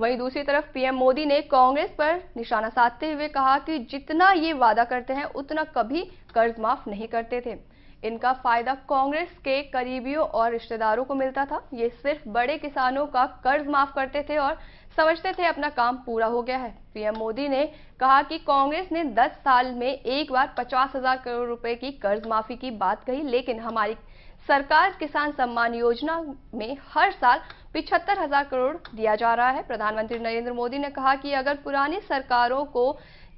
वहीं दूसरी तरफ पीएम मोदी ने कांग्रेस पर निशाना साधते हुए कहा कि जितना ये वादा करते हैं उतना कभी कर्ज माफ नहीं करते थे इनका फायदा कांग्रेस के करीबियों और रिश्तेदारों को मिलता था ये सिर्फ बड़े किसानों का कर्ज माफ करते थे और समझते थे अपना काम पूरा हो गया है पीएम मोदी ने कहा कि कांग्रेस ने 10 साल में एक बार पचास हजार करोड़ रुपए की कर्ज माफी की बात कही लेकिन हमारी सरकार किसान सम्मान योजना में हर साल पिछहत्तर हजार करोड़ दिया जा रहा है प्रधानमंत्री नरेंद्र मोदी ने कहा कि अगर पुरानी सरकारों को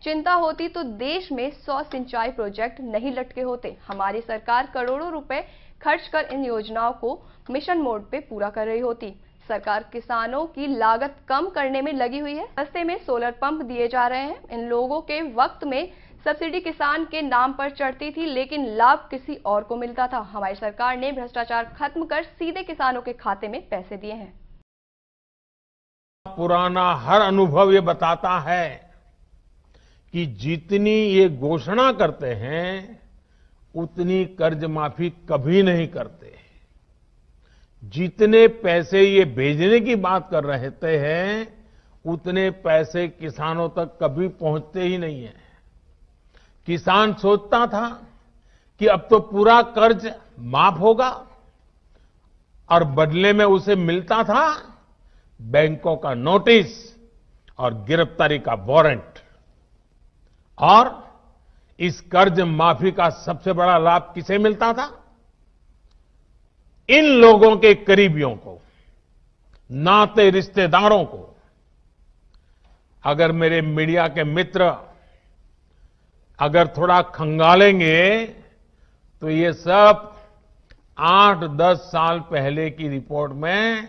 चिंता होती तो देश में सौ सिंचाई प्रोजेक्ट नहीं लटके होते हमारी सरकार करोड़ों रुपए खर्च कर इन योजनाओं को मिशन मोड पे पूरा कर रही होती सरकार किसानों की लागत कम करने में लगी हुई है रस्ते में सोलर पंप दिए जा रहे हैं इन लोगों के वक्त में सब्सिडी किसान के नाम पर चढ़ती थी लेकिन लाभ किसी और को मिलता था हमारी सरकार ने भ्रष्टाचार खत्म कर सीधे किसानों के खाते में पैसे दिए हैं पुराना हर अनुभव ये बताता है कि जितनी ये घोषणा करते हैं उतनी कर्ज माफी कभी नहीं करते जितने पैसे ये भेजने की बात कर रहे थे हैं उतने पैसे किसानों तक कभी पहुंचते ही नहीं हैं किसान सोचता था कि अब तो पूरा कर्ज माफ होगा और बदले में उसे मिलता था बैंकों का नोटिस और गिरफ्तारी का वारंट और इस कर्ज माफी का सबसे बड़ा लाभ किसे मिलता था इन लोगों के करीबियों को नाते रिश्तेदारों को अगर मेरे मीडिया के मित्र अगर थोड़ा खंगालेंगे तो ये सब आठ दस साल पहले की रिपोर्ट में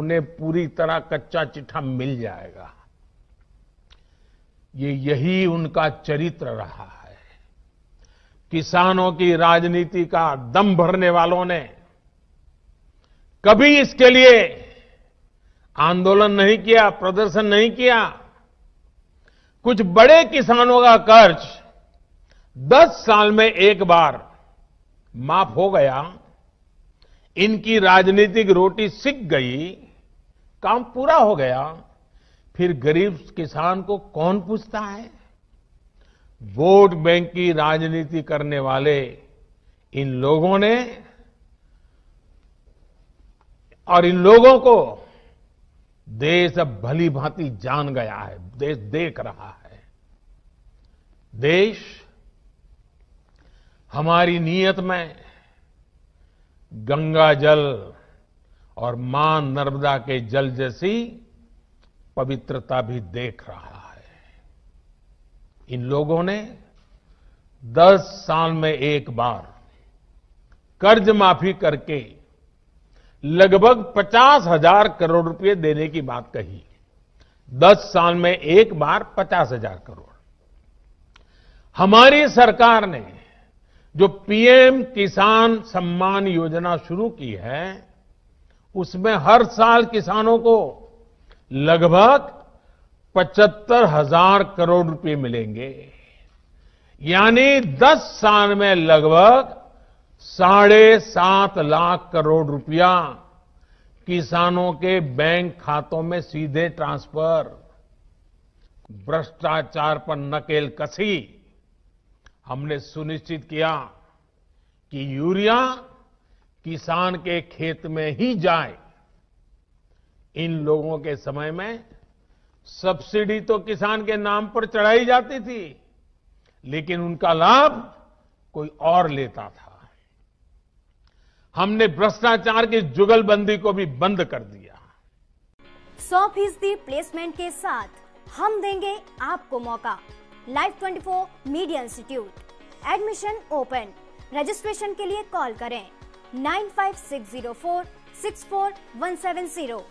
उन्हें पूरी तरह कच्चा चिट्ठा मिल जाएगा ये यही उनका चरित्र रहा है किसानों की राजनीति का दम भरने वालों ने कभी इसके लिए आंदोलन नहीं किया प्रदर्शन नहीं किया कुछ बड़े किसानों का कर्ज दस साल में एक बार माफ हो गया इनकी राजनीतिक रोटी सिक गई काम पूरा हो गया फिर गरीब किसान को कौन पूछता है वोट बैंक की राजनीति करने वाले इन लोगों ने और इन लोगों को देश अब भली भांति जान गया है देश देख रहा है देश हमारी नीयत में गंगा जल और मां नर्मदा के जल जैसी पवित्रता भी देख रहा है इन लोगों ने दस साल में एक बार कर्ज माफी करके लगभग पचास हजार करोड़ रुपए देने की बात कही दस साल में एक बार पचास हजार करोड़ हमारी सरकार ने जो पीएम किसान सम्मान योजना शुरू की है उसमें हर साल किसानों को लगभग पचहत्तर हजार करोड़ रुपए मिलेंगे यानी 10 साल में लगभग साढ़े सात लाख करोड़ रुपया किसानों के बैंक खातों में सीधे ट्रांसफर भ्रष्टाचार पर नकेल कसी हमने सुनिश्चित किया कि यूरिया किसान के खेत में ही जाए इन लोगों के समय में सब्सिडी तो किसान के नाम पर चढ़ाई जाती थी लेकिन उनका लाभ कोई और लेता था हमने भ्रष्टाचार की जुगलबंदी को भी बंद कर दिया सौ फीसदी प्लेसमेंट के साथ हम देंगे आपको मौका live 24 media institute admission open registration के लिए कॉल करें nine five six zero four six four one seven zero